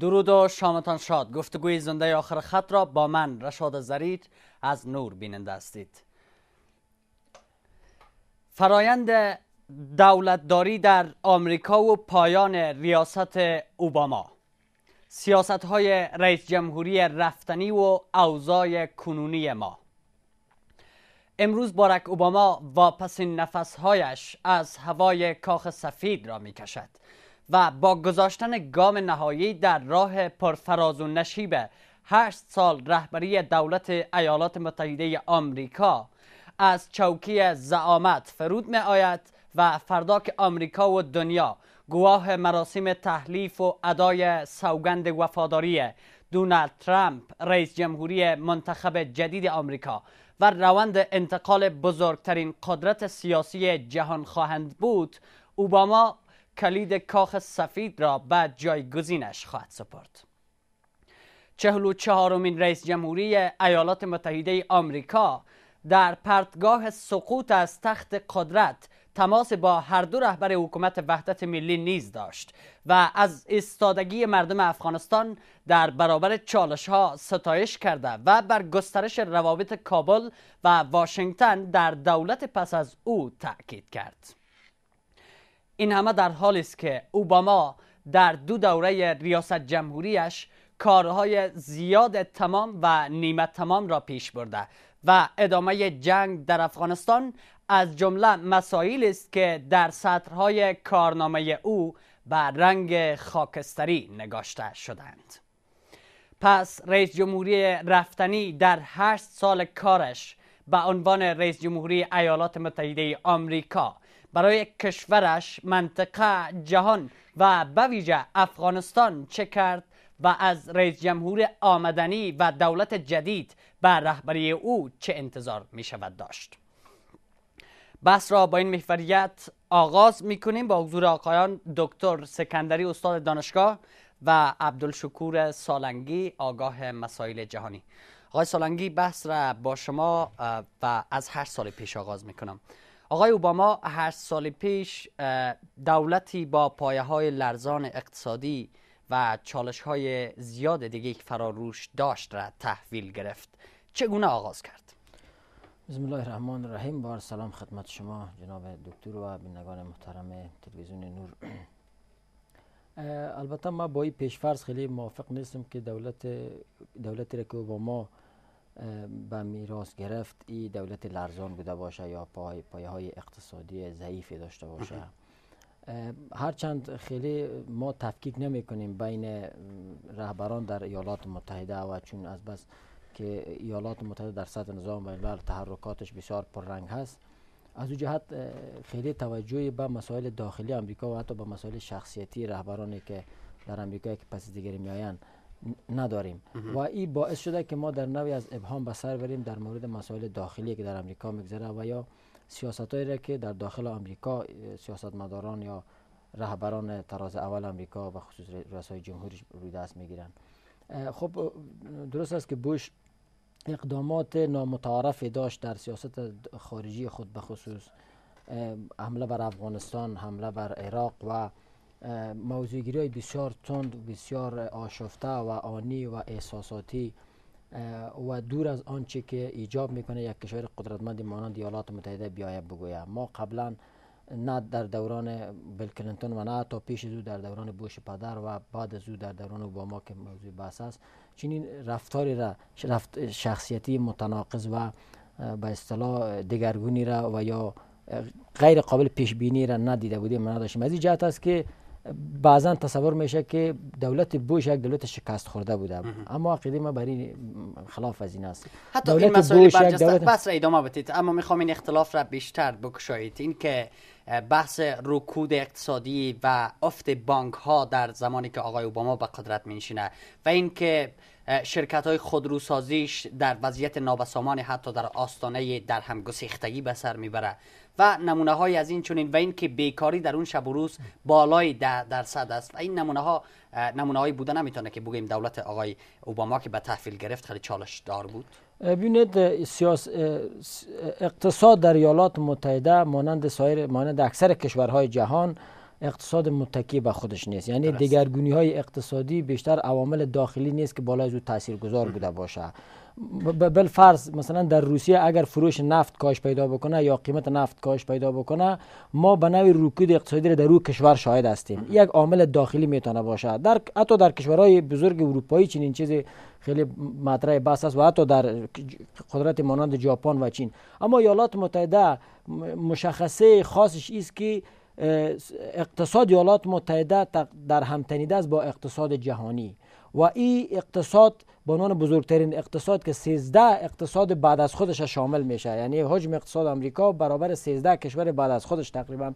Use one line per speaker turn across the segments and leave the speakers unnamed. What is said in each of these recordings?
درود و شامتان شاد گفتگوی زنده آخر خط را با من رشاد زرید از نور بیننده هستید فرایند دولتداری در آمریکا و پایان ریاست اوباما سیاست های رئیس جمهوری رفتنی و اوضاع کنونی ما امروز بارک اوباما واپسین نفسهایش از هوای کاخ سفید را می کشد و با گذاشتن گام نهایی در راه پرفراز و نشیب هشت سال رهبری دولت ایالات متحده آمریکا از چوکی زعامت فرود می آید و فردا که آمریکا و دنیا گواه مراسم تحلیف و ادای سوگند وفاداری دونالد ترامپ رئیس جمهوری منتخب جدید آمریکا و روند انتقال بزرگترین قدرت سیاسی جهان خواهند بود اوباما کلید کاخ سفید را به جایگزینش خواهد سپرد. چهل و چهارمین رئیس جمهوری ایالات متحده آمریکا در پرتگاه سقوط از تخت قدرت تماس با هر دو رهبر حکومت وحدت ملی نیز داشت و از استادگی مردم افغانستان در برابر چالش ها ستایش کرده و بر گسترش روابط کابل و واشنگتن در دولت پس از او تاکید کرد. این همه در حالی است که اوباما در دو دوره ریاست جمهوریش کارهای زیاد تمام و نیمه تمام را پیش برده و ادامه جنگ در افغانستان از جمله مسائل است که در سطرهای کارنامه او به رنگ خاکستری نگاشته شدند پس رئیس جمهوری رفتنی در هشت سال کارش به عنوان رئیس جمهوری ایالات متحده آمریکا برای کشورش منطقه جهان و بویژه افغانستان چه کرد و از رئیس جمهور آمدنی و دولت جدید به رهبری او چه انتظار می شود داشت بحث را با این محوریت آغاز می کنیم با حضور آقایان دکتر سکندری استاد دانشگاه و عبدالشکور سالنگی آگاه مسائل جهانی آقای سالنگی بحث را با شما و از هر سال پیش آغاز می کنم آقای اوباما هر سال پیش دولتی با پایه های لرزان اقتصادی و چالش های زیاد دیگه که فراروش داشت را تحویل گرفت چگونه آغاز کرد؟
بسم الله الرحمن الرحیم بار سلام خدمت شما جناب دکتر و بینگان محترم تلویزیون نور البته ما با این فرض خیلی موافق نیستم که دولت دولتی را که اوباما به میراث گرفت ای دولت لرزان بوده باشه یا پای پایه های اقتصادی ضعیفی داشته باشه هرچند خیلی ما تفکیک نمی کنیم بین رهبران در ایالات متحده و چون از بس که ایالات متحده در سطح نظام بین تحرکاتش بسیار پررنگ هست از او جهت خیلی توجهی به مسائل داخلی آمریکا و حتی به مسائل شخصیتی رهبرانی که در آمریکا که پس دیگری میآیند نداریم و این باعث شده که ما در نوی از ابهام به سر بریم در مورد مسائل داخلی که در امریکا میگذره و یا سیاست را که در داخل آمریکا مداران یا رهبران تراز اول امریکا و خصوص رئیس جمهوری روی دست میگیرن خب درست است که بوش اقدامات نامتعارفی داشت در سیاست خارجی خود به خصوص حمله بر افغانستان حمله بر عراق و موضوعگیری های بسیار تند بسیار آشفته و آنی و احساساتی و دور از آنچه که ایجاب میکنه یک کشور قدرتمند مانند ایالات متحده بیاید بگوید ما قبلا نه در دوران بل کلینتون و نه تا پیش او در دوران بوش پدر و بعد از در دوران اوباما که موضوع بحث است چنین رفتاری را رفت شخصیتی متناقض و به اصطلاح دگرگونی را و یا غیر قابل پیش بینی را ندیده بودیم ما نداشتیم از این است که بعضا تصور میشه که دولت بوش یک دولت شکست خورده بوده اما عقیده ما بر خلاف از این است حتی این بس
را ادامه بتید اما میخوام این اختلاف را بیشتر بکشایید این که بحث رکود اقتصادی و افت بانک ها در زمانی که آقای اوباما به قدرت مینشینه و اینکه شرکت های خودروسازیش در وضعیت نابسامان حتی در آستانه در هم گسیختگی به سر میبره و نمونه های از این چونین و این که بیکاری در اون شب و روز بالای درصد است و این نمونه ها نمونه هایی بوده نمیتونه که بگیم دولت آقای اوباما که به تحویل گرفت خیلی چالش دار بود
ببینید سیاس اقتصاد در ایالات متحده مانند سایر مانند اکثر کشورهای جهان اقتصاد متکی به خودش نیست یعنی دیگرگونی های اقتصادی بیشتر عوامل داخلی نیست که بالای زود تاثیر گذار بوده باشه بل فرض مثلا در روسیه اگر فروش نفت کاش پیدا بکنه یا قیمت نفت کاش پیدا بکنه ما به نوع رکود اقتصادی در او کشور شاهد هستیم یک عامل داخلی میتونه باشه در حتی در کشورهای بزرگ اروپایی چنین چیزی خیلی مطرح بحث است و حتی در قدرت مانند ژاپن و چین اما ایالات متحده مشخصه خاصش است که اقتصاد یالات متحده در همتنیده است با اقتصاد جهانی و این اقتصاد به عنوان بزرگترین اقتصاد که 13 اقتصاد بعد از خودش شامل میشه یعنی حجم اقتصاد آمریکا برابر 13 کشور بعد از خودش تقریبا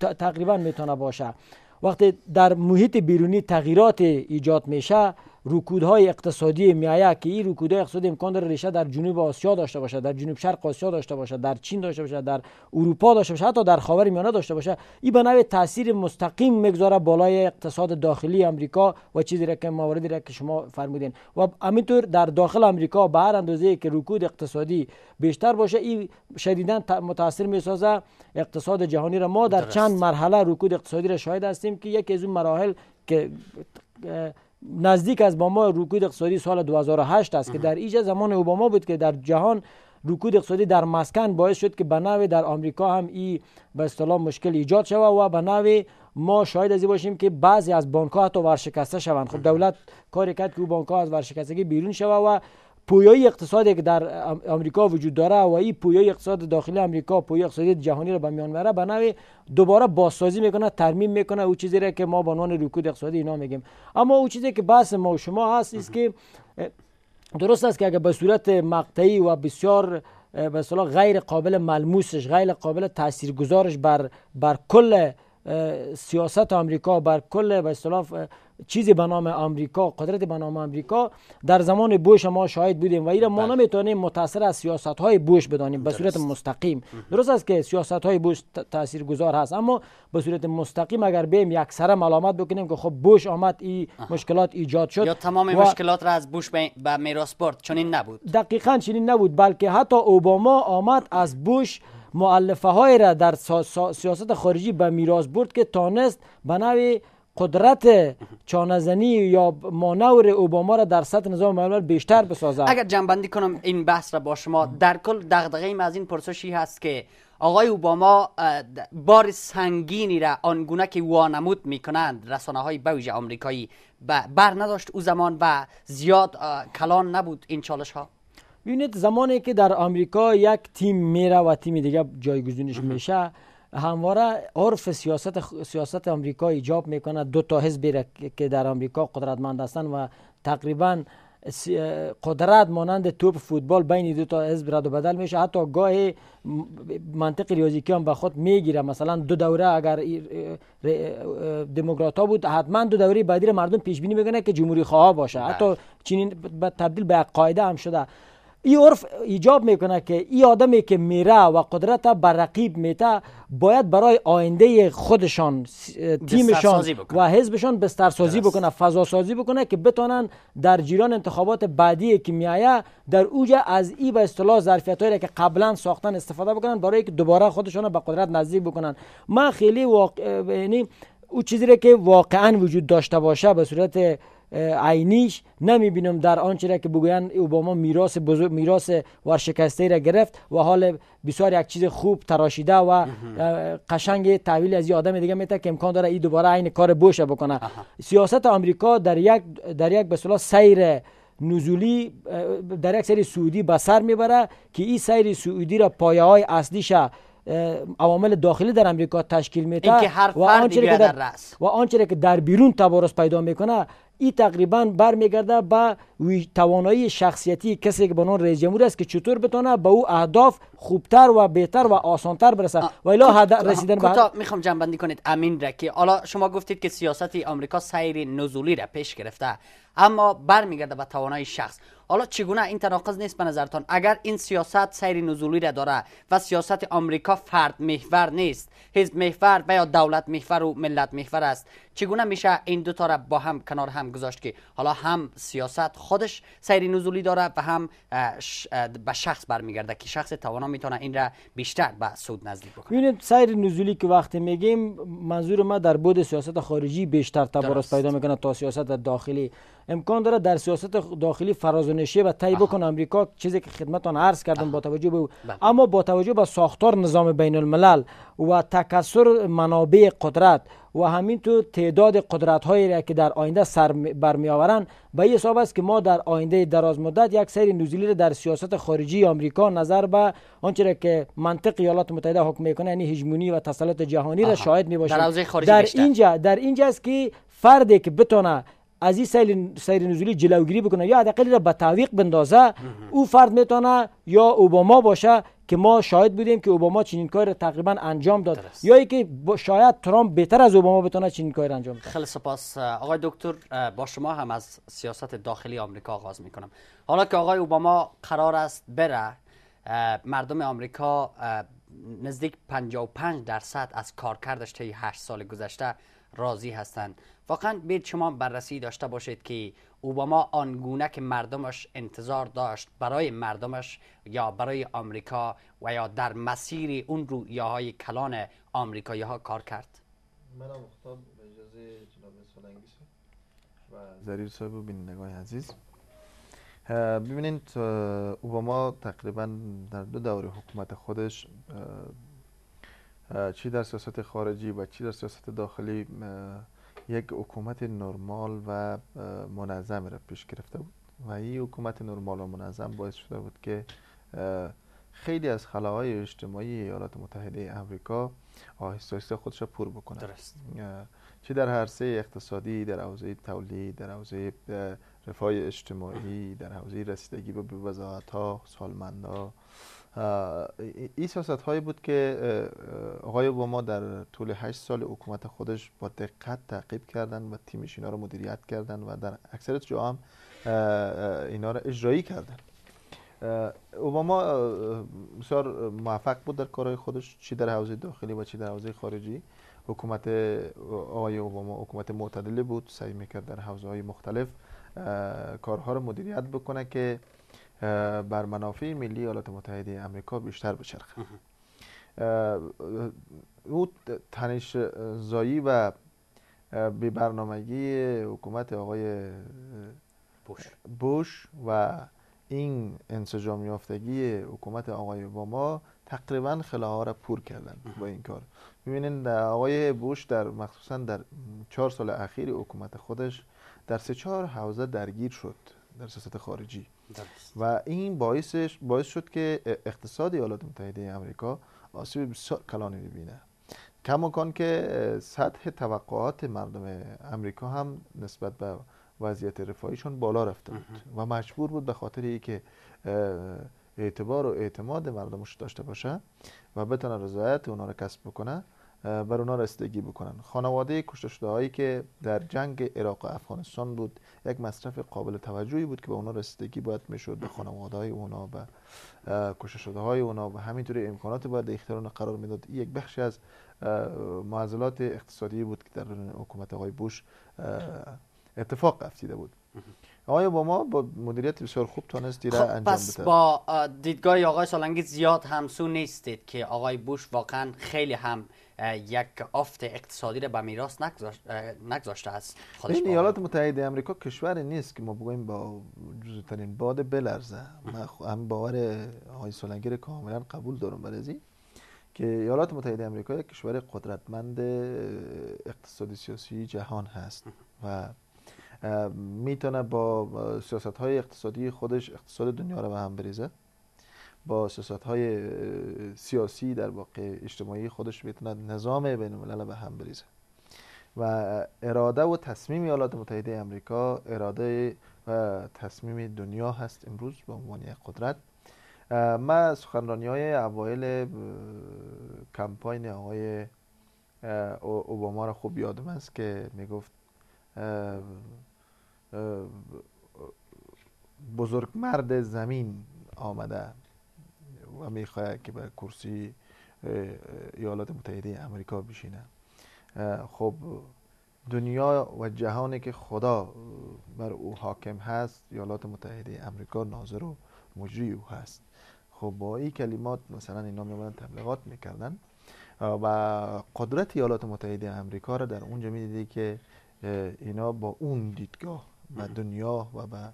تقریبا میتونه باشه وقتی در محیط بیرونی تغییرات ایجاد میشه رکودهای اقتصادی میایه که این رکودهای اقتصادی امکان داره ریشه در جنوب آسیا داشته باشه در جنوب شرق آسیا داشته باشه در چین داشته باشه در اروپا داشته باشه حتی در خاور میانه داشته باشه این به نوع تاثیر مستقیم میگذاره بالای اقتصاد داخلی امریکا و چیزی را که مواردی را که شما فرمودین و همینطور در داخل امریکا به هر اندازه که رکود اقتصادی بیشتر باشه این شدیدا متاثر میسازه اقتصاد جهانی را ما در چند مرحله رکود اقتصادی را شاهد هستیم که یکی از اون مراحل که نزدیک از با ما رکود اقتصادی سال 2008 است که در ایجا زمان اوباما بود که در جهان رکود اقتصادی در مسکن باعث شد که به در آمریکا هم ای به اصطلاح مشکل ایجاد شوه و به ما شاید از باشیم که بعضی از بانک ها حتی ورشکسته شوند خب دولت کاری کرد که او بانک ها از ورشکستگی بیرون شود و پویای اقتصادی که در آمریکا وجود داره و این پویای اقتصاد داخلی آمریکا پویای اقتصاد جهانی را به میان میاره به نوعی دوباره بازسازی میکنه ترمیم میکنه او چیزی که ما به عنوان رکود اقتصادی اینا میگیم اما او چیزی که بحث ما و شما هست است که درست است که اگر به صورت مقطعی و بسیار به اصطلاح غیر قابل ملموسش غیر قابل تاثیرگذارش بر بر کل سیاست آمریکا بر کل به اصطلاح چیزی به نام آمریکا قدرت به نام آمریکا در زمان بوش ما شاهد بودیم و ایرا ما بله. نمیتونیم متاثر از سیاست های بوش بدانیم به صورت مستقیم درست است که سیاست های بوش تاثیر گذار هست اما به صورت مستقیم اگر بیم یک سره ملامت بکنیم که خب بوش آمد این مشکلات ایجاد شد یا تمام مشکلات
را از بوش به میراث برد چنین نبود
دقیقا چنین نبود بلکه حتی اوباما آمد از بوش معلفه های را در سیاست خارجی به میراث برد که تانست به قدرت چانزنی یا مانور اوباما را در سطح نظام ملل بیشتر بسازد اگر
جنبندی کنم این بحث را با شما در کل دغدغه ما از این پرسشی هست که آقای اوباما بار سنگینی را آنگونه که وانمود می رسانه های بویج آمریکایی بر نداشت او زمان و زیاد کلان نبود این چالش ها ببینید
زمانی که در آمریکا یک تیم میره و تیم دیگه جایگزینش میشه همواره عرف سیاست سیاست آمریکا ایجاب میکنه دو تا حزبی که در آمریکا قدرتمند هستند و تقریبا قدرت مانند توپ فوتبال بین دو تا حزب رد و بدل میشه حتی گاه منطق ریاضیکی هم به خود میگیره مثلا دو دوره اگر دموکرات ها بود حتما دو دوره بعدی مردم پیش بینی میکنه که جمهوری خواه باشه بله. حتی چنین تبدیل به قاعده هم شده ای عرف ایجاب میکنه که ای آدمی که میره و قدرت بر رقیب میته باید برای آینده خودشان تیمشان و حزبشان بسترسازی بکنه فضا سازی بکنه که بتونن در جیران انتخابات بعدی که میایه در اوجه از ای به اصطلاح ظرفیتایی که قبلا ساختن استفاده بکنن برای که دوباره خودشان به قدرت نزدیک بکنن من خیلی واقع... یعنی او چیزی که واقعا وجود داشته باشه به صورت عینیش بینم در آنچه که بگویند اوباما میراث بزرگ میراث ورشکسته را گرفت و حال بسیار یک چیز خوب تراشیده و قشنگ تحویل از آدم دیگه می که امکان داره این دوباره عین کار بوشه بکنه سیاست آمریکا در یک در یک به سیر نزولی در یک سری سعودی به سر میبره که این سیر سعودی را پایه های اصلیش عوامل داخلی در امریکا تشکیل میده و آنچه که در و آنچه که در بیرون تبارز پیدا میکنه این تقریبا برمیگرده به توانایی شخصیتی کسی که به نام رئیس جمهور است که چطور بتونه به او اهداف خوبتر و بهتر و آسانتر برسه و الا رسیدن به میخوام
میخوام بندی کنید امین را که حالا شما گفتید که سیاست آمریکا سیر نزولی را پیش گرفته اما برمیگرده به توانایی شخص حالا چگونه این تناقض نیست به نظرتان اگر این سیاست سیر نزولی را داره و سیاست آمریکا فرد محور نیست حزب محور و یا دولت محور و ملت محور است چگونه میشه این تا را با هم کنار هم گذاشت که حالا هم سیاست خودش سیر نزولی داره و هم به شخص برمیگرده که شخص توانا میتونه این را بیشتر به سود نزدیک بکنه
ببینید سیر نزولی که وقتی میگیم منظور ما در بود سیاست خارجی بیشتر تبارس پیدا میکنه تا سیاست داخلی امکان داره در سیاست داخلی فراز و نشیب و آمریکا چیزی که خدمتان عرض کردم با توجه به بله. اما با توجه به ساختار نظام بین الملل و تکثر منابع قدرت و همینطور تعداد قدرت هایی را که در آینده سر برمی آورند به این حساب است که ما در آینده دراز مدت یک سری نزولی را در سیاست خارجی آمریکا نظر به آنچه که منطق ایالات متحده حکم میکنه یعنی هژمونی و تسلط جهانی را شاهد می باشه در, اینجا در اینجا است که فردی که بتونه از این سیل سیر نزولی جلوگیری بکنه یا حداقل را به تعویق بندازه او فرد میتونه یا اوباما باشه که ما شاهد بودیم که اوباما چنین کار را تقریبا انجام داد درست. یا که شاید ترامپ بهتر از اوباما بتونه چنین کار انجام داد
خیلی سپاس آقای دکتر با شما هم از سیاست داخلی آمریکا آغاز میکنم حالا که آقای اوباما قرار است بره مردم آمریکا نزدیک 55 درصد از کارکردش طی 8 سال گذشته راضی هستند واقعا بید شما بررسی داشته باشید که اوباما آنگونه که مردمش انتظار داشت برای مردمش یا برای آمریکا و یا در مسیر اون های کلان آمریکایی ها کار کرد
منم مختار به اجازه جناب سولنگیس و زریر صاحب و بینندگان عزیز ببینید اوباما تقریبا در دو دوره حکومت خودش چی در سیاست خارجی و چی در سیاست داخلی یک حکومت نرمال و منظم را پیش گرفته بود و این حکومت نرمال و منظم باعث شده بود که خیلی از خلاهای اجتماعی ایالات متحده امریکا آهسته آهسته خودش پر بکنه درست چه در سه اقتصادی در حوزه تولید در حوزه رفاه اجتماعی در حوزه رسیدگی به وزارت ها ها این سیاست هایی بود که آقای اوباما در طول هشت سال حکومت خودش با دقت تعقیب کردن و تیمش اینا رو مدیریت کردن و در اکثر جا هم اینا رو اجرایی کردن اوباما بسیار موفق بود در کارهای خودش چی در حوزه داخلی و چی در حوزه خارجی حکومت آقای اوباما حکومت معتدلی بود سعی میکرد در حوزه های مختلف کارها رو مدیریت بکنه که بر منافع ملی ایالات متحده آمریکا بیشتر بچرخه او تنش زایی و به برنامگی حکومت آقای بوش. بوش و این انسجام یافتگی حکومت آقای اوباما تقریبا خلاها را پور کردن با این کار میبینین آقای بوش در مخصوصا در چهار سال اخیر حکومت خودش در سه چهار حوزه درگیر شد در سیاست خارجی و این باعثش باعث شد که اقتصاد ایالات متحده آمریکا آسیب بسیار کلانی ببینه کماکان که سطح توقعات مردم آمریکا هم نسبت به وضعیت رفاهیشون بالا رفته بود و مجبور بود به خاطر ای که اعتبار و اعتماد مردمش داشته باشه و بتونه رضایت اونا رو کسب بکنه بر اونا رسیدگی بکنن خانواده کشته شده هایی که در جنگ عراق و افغانستان بود یک مصرف قابل توجهی بود که به اونا رسیدگی باید میشد به خانواده های اونا و کشته شده های اونا و همینطوری امکانات باید اختیار قرار میداد این یک بخشی از معضلات اقتصادی بود که در حکومت آقای بوش اتفاق افتیده بود آیا با ما با مدیریت بسیار خوب تانستی را خب، انجام پس با
دیدگاه آقای سالنگی زیاد همسو نیستید که آقای بوش واقعا خیلی هم یک آفت اقتصادی را به میراث نگذاشته است
این ایالات متحده امریکا کشوری نیست که ما بگوییم با جزترین باد بلرزه من هم باور های سولنگیر کاملا قبول دارم زی که ایالات متحده امریکا یک کشور قدرتمند اقتصادی سیاسی جهان هست و میتونه با سیاست های اقتصادی خودش اقتصاد دنیا رو به هم بریزه با سیاست های سیاسی در واقع اجتماعی خودش بتونه نظام بین الملل به هم بریزه و اراده و تصمیم ایالات متحده آمریکا اراده و تصمیم دنیا هست امروز به عنوان یک قدرت من سخنرانی های اوایل کمپاین آقای اوباما را خوب یادم است که میگفت بزرگ مرد زمین آمده و میخواهد که به کرسی ایالات متحده امریکا بشینه خب دنیا و جهانی که خدا بر او حاکم هست ایالات متحده امریکا ناظر و مجری او هست خب با این کلمات مثلا اینا میبودن تبلیغات میکردن و قدرت ایالات متحده امریکا را در اونجا میدیدی که اینا با اون دیدگاه و دنیا و به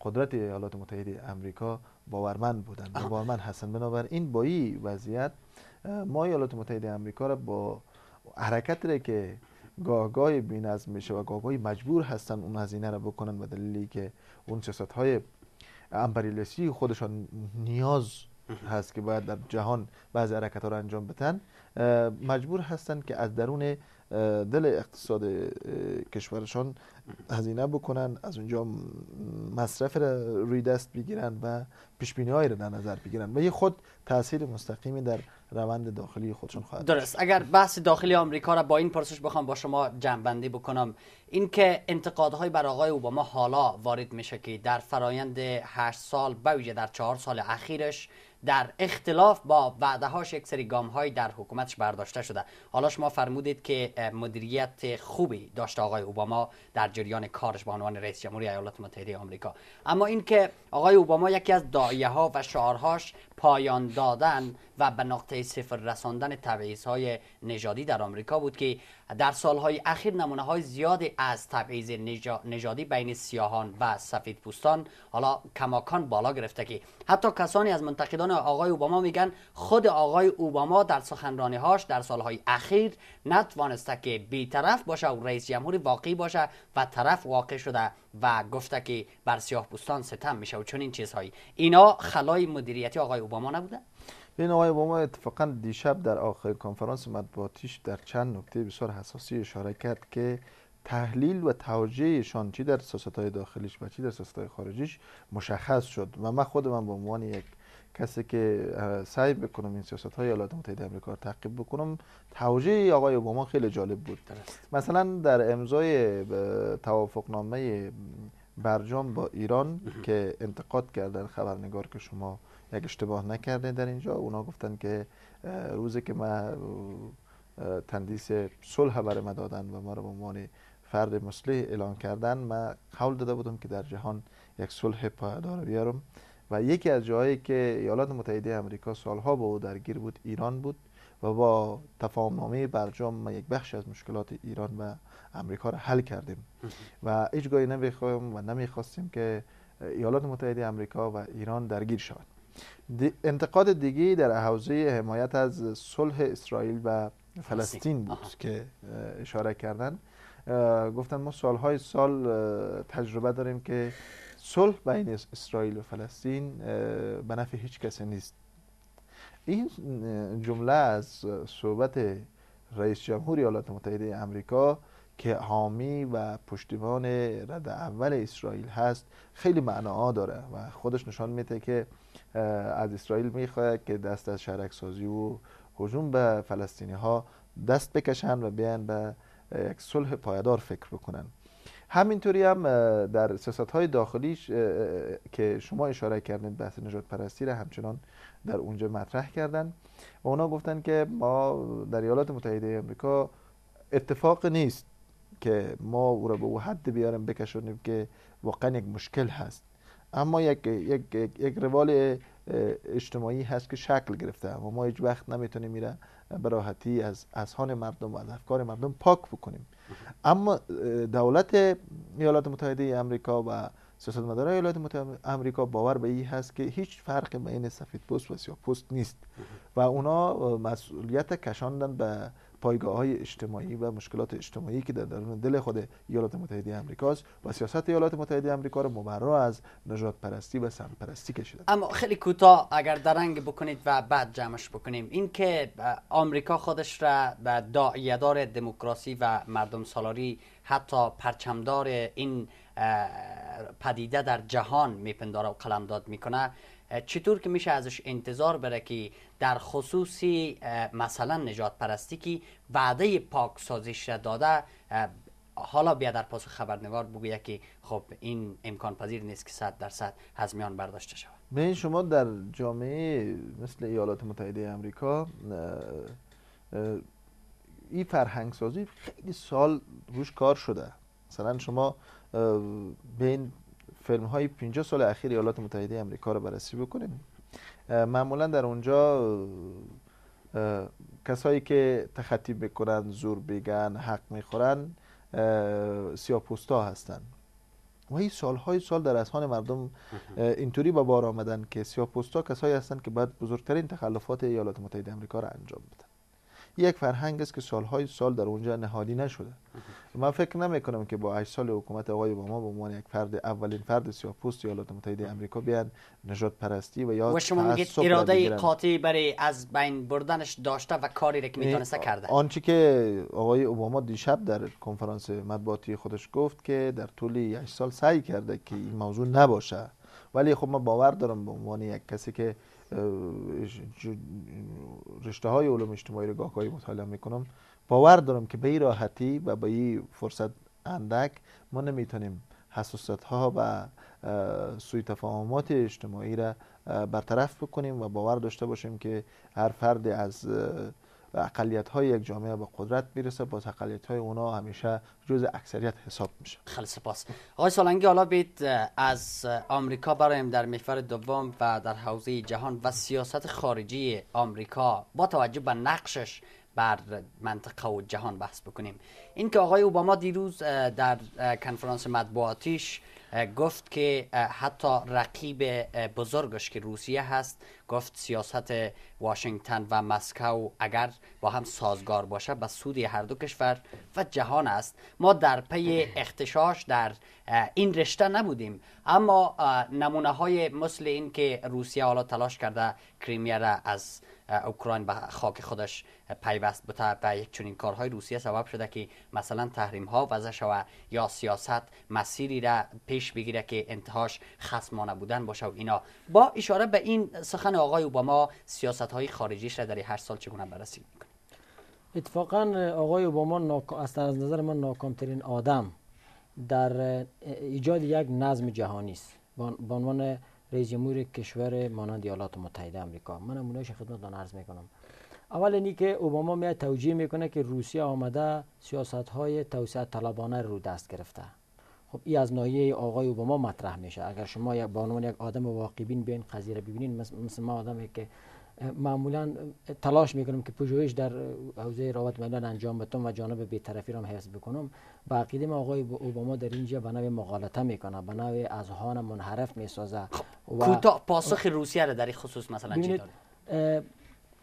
قدرت ایالات متحده امریکا باورمند بودن باورمند هستن بنابراین با این وضعیت ما ایالات متحده آمریکا را با حرکت را که گاهگاهی بینظم میشه و گاهگاهی مجبور هستن اون هزینه را بکنن به دلیلی که اون سیاست های امپریالیستی خودشان نیاز هست که باید در جهان بعضی حرکت ها را انجام بتن مجبور هستن که از درون دل اقتصاد کشورشان هزینه بکنن از اونجا مصرف را روی دست بگیرن و پیش بینی هایی رو در نظر بگیرن و یه خود تاثیر مستقیمی در روند داخلی خودشون خواهد درست
اگر بحث داخلی آمریکا را با این پرسش بخوام با شما جنبندی بکنم اینکه انتقادهای بر آقای اوباما حالا وارد میشه که در فرایند 8 سال بویژه در چهار سال اخیرش در اختلاف با وعده هاش یک سری گام های در حکومتش برداشته شده حالا شما فرمودید که مدیریت خوبی داشت آقای اوباما در جریان کارش به عنوان رئیس جمهوری ایالات متحده آمریکا اما اینکه آقای اوباما یکی از داعیه ها و شعارهاش پایان دادن و به نقطه صفر رساندن تبعیض های نژادی در آمریکا بود که در سالهای اخیر نمونه های زیادی از تبعیض نژادی بین سیاهان و سفید پوستان حالا کماکان بالا گرفته که حتی کسانی از منتقدان آقای اوباما میگن خود آقای اوباما در سخنرانی هاش در سالهای اخیر نتوانسته که بیطرف باشه و رئیس جمهور واقعی باشه و طرف واقع شده و گفته که بر سیاه پوستان ستم میشه و چنین چیزهایی اینا خلای مدیریتی آقای اوباما نبوده
این آقای اوباما اتفاقا دیشب در آخر کنفرانس مطبوعاتیش در چند نکته بسیار حساسی اشاره کرد که تحلیل و توجهشان چی در های داخلیش و چی در های خارجیش مشخص شد و من خود من به عنوان یک کسی که سعی بکنم این سیاست های ایالات متحده آمریکا رو تعقیب بکنم توجه آقای اوباما خیلی جالب بود درست. مثلا در امضای توافقنامه برجام با ایران که انتقاد کردن خبرنگار که شما یک اشتباه نکردین در اینجا اونا گفتن که روزی که ما تندیس صلح برای ما دادن و ما رو به عنوان فرد مسلح اعلان کردن ما قول داده بودم که در جهان یک صلح پایدار بیارم و یکی از جایی که ایالات متحده امریکا سالها با او درگیر بود ایران بود و با نامه برجام یک بخش از مشکلات ایران و امریکا را حل کردیم و هیچ نمیخوایم و نمیخواستیم که ایالات متحده آمریکا و ایران درگیر شوند انتقاد دیگه در حوزه حمایت از صلح اسرائیل و فلسطین بود که اشاره کردن گفتن ما سالهای سال تجربه داریم که صلح بین اسرائیل و فلسطین به نفع هیچ کسی نیست این جمله از صحبت رئیس جمهوری ایالات متحده امریکا که حامی و پشتیبان رد اول اسرائیل هست خیلی معنا داره و خودش نشان میده که از اسرائیل میخواهد که دست از شرک سازی و هجوم به فلسطینی ها دست بکشن و بیان به یک صلح پایدار فکر بکنن همینطوری هم در سیاست های داخلی که شما اشاره کردید بحث نجات پرستی را همچنان در اونجا مطرح کردن و اونا گفتن که ما در ایالات متحده امریکا اتفاق نیست که ما او را به او حد بیارم بکشونیم که واقعا یک مشکل هست اما یک, یک, یک, روال اجتماعی هست که شکل گرفته و ما هیچ وقت نمیتونیم میره براحتی از اذهان مردم و از افکار مردم پاک بکنیم اما دولت ایالات متحده امریکا و سیاستمداران ایالات متحده امریکا باور به این هست که هیچ فرق بین سفید پست و سیاه پست نیست و اونا مسئولیت کشاندن به پایگاه های اجتماعی و مشکلات اجتماعی که در درون دل خود ایالات متحده آمریکاست و سیاست ایالات متحده آمریکا رو مبرا از نجات پرستی و سم پرستی کشیده اما
خیلی کوتاه اگر درنگ بکنید و بعد جمعش بکنیم اینکه آمریکا خودش را به داعیدار دموکراسی و مردم سالاری حتی پرچمدار این پدیده در جهان میپنداره و قلمداد میکنه چطور که میشه ازش انتظار بره که در خصوصی مثلا نجات پرستی که وعده پاک سازیش را داده حالا بیا در پاس خبرنگار بگوید که خب این امکان پذیر نیست که صد درصد از میان برداشته شود
من شما در جامعه مثل ایالات متحده امریکا این فرهنگ سازی خیلی سال روش کار شده مثلا شما بین فیلم های 50 سال اخیر ایالات متحده امریکا رو بررسی بکنیم معمولا در اونجا کسایی که تخطی میکنن زور بگن حق میخورن سیاپوستا هستن و این سالهای سال در اصحان مردم اینطوری به بار آمدن که سیاپوستا کسایی هستند که بعد بزرگترین تخلفات ایالات متحده آمریکا را انجام بدن یک فرهنگ است که سالهای سال در اونجا نهادی نشده من فکر نمیکنم که با 8 سال حکومت آقای اوباما به عنوان یک فرد اولین فرد پوست ایالات متحده آمریکا بیان نجات پرستی و یا و شما میگید اراده قاطعی
برای از بین بردنش داشته و کاری را که میتونسته کرده
آنچه که آقای اوباما دیشب در کنفرانس مطبوعاتی خودش گفت که در طول 8 سال سعی کرده که این موضوع نباشه ولی خب من باور دارم به عنوان یک کسی که رشته های علوم اجتماعی رو گاهی مطالعه میکنم باور دارم که به راحتی و با این فرصت اندک ما نمیتونیم حساسیت ها و سوی تفاهمات اجتماعی را برطرف بکنیم و باور داشته باشیم که هر فرد از و اقلیت های یک جامعه با قدرت میرسه با اقلیت های اونا همیشه جز اکثریت حساب میشه خیلی سپاس
آقای سالنگی حالا بید از آمریکا برایم در محور دوم و در حوزه جهان و سیاست خارجی آمریکا با توجه به نقشش بر منطقه و جهان بحث بکنیم اینکه آقای اوباما دیروز در کنفرانس مطبوعاتیش گفت که حتی رقیب بزرگش که روسیه هست گفت سیاست واشنگتن و مسکو اگر با هم سازگار باشه به سود هر دو کشور و جهان است ما در پی اختشاش در این رشته نبودیم اما نمونه های مثل این که روسیه حالا تلاش کرده کریمیه را از اوکراین به خاک خودش پیوست بوده و یک چنین کارهای روسیه سبب شده که مثلا تحریم ها وضع شوه یا سیاست مسیری را پیش بگیره که انتهاش خصمانه بودن باشه و اینا با اشاره به این سخن آقای اوباما سیاست های خارجیش را در هر سال چگونه بررسی میکنه
اتفاقا آقای اوباما ناک... از نظر من ترین آدم در ایجاد یک نظم جهانی است به عنوان رئیس جمهور کشور مانند ایالات متحده آمریکا من نمونهش دان عرض میکنم اول اینی که اوباما میاد توجیه میکنه که روسیه آمده سیاست های توسعه طلبانه رو دست گرفته خب این از ناحیه آقای اوباما مطرح میشه اگر شما یک بانون یک آدم واقعی بین بین قضیه رو ببینین مثل ما آدمی که معمولا تلاش میکنم که پژوهش در حوزه روابط ملل انجام بدم و جانب بیطرفی را حفظ بکنم با عقیده ما آقای اوباما در اینجا به نوع مغالطه میکنه به نوع از هان منحرف میسازه و کوتاه پاسخ
روسیه در این خصوص مثلا چی
داره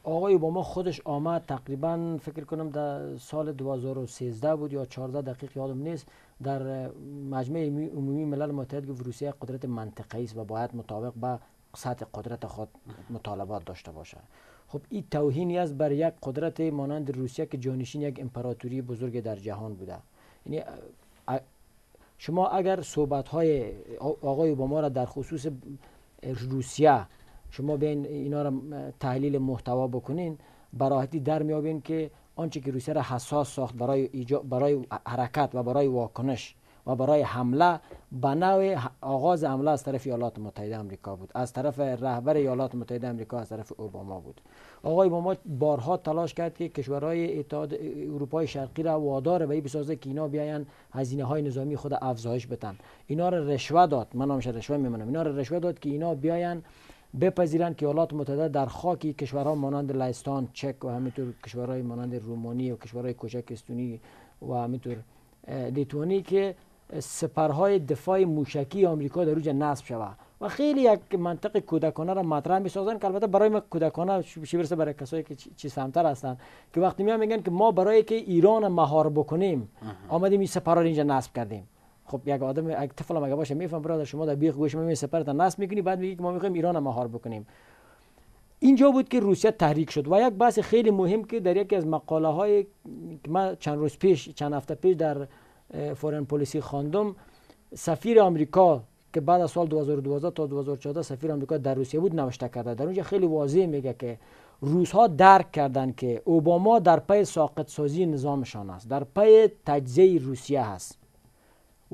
آقای اوباما خودش آمد تقریبا فکر کنم در سال 2013 بود یا 14 دقیق یادم نیست در مجمع عمومی ملل متحد گفت روسیه قدرت منطقی است و باید مطابق به سطح قدرت خود مطالبات داشته باشه خب این توهینی است بر یک قدرت مانند روسیه که جانشین یک امپراتوری بزرگ در جهان بوده یعنی شما اگر صحبت های آقای اوباما را در خصوص روسیه شما بین اینا را تحلیل محتوا بکنین براحتی در میابین که آنچه که روسیه را حساس ساخت برای, برای حرکت و برای واکنش و برای حمله به نوع آغاز حمله از طرف ایالات متحده آمریکا بود از طرف رهبر ایالات متحده آمریکا از طرف اوباما بود آقای اوباما بارها تلاش کرد که کشورهای اتحاد اروپای شرقی را وادار به این بسازه که اینا بیاین هزینه های نظامی خود افزایش بدن اینا را رشوه داد من نامش رشوه میمونم اینا را رشوه داد که اینا بیاین بپذیرند که ایالات متحده در خاکی کشورها مانند لهستان چک و همینطور کشورهای مانند رومانی و کشورهای کوچک استونی و همینطور لیتوانی که سپرهای دفاع موشکی آمریکا در روز نصب شوه و خیلی یک منطق کودکانه را مطرح می سازن که البته برای ما کودکانه چی برسه برای کسایی که چی سمتر هستند که وقتی میان میگن که ما برای که ایران مهار بکنیم آمدیم این سپر را اینجا نصب کردیم خب یک آدم یک طفل مگه باشه میفهم برادر شما در بیخ گوش می سپرت نصب میکنی بعد میگی که ما میخوایم ایران مهار بکنیم اینجا بود که روسیه تحریک شد و یک بحث خیلی مهم که در یکی از مقاله های که من چند روز پیش چند هفته پیش در فورن پلیسی خواندم سفیر آمریکا که بعد از سال 2012 تا 2014 سفیر آمریکا در روسیه بود نوشته کرده در اونجا خیلی واضح میگه که روس ها درک کردند که اوباما در پی ساقط سازی نظامشان است در پی تجزیه روسیه هست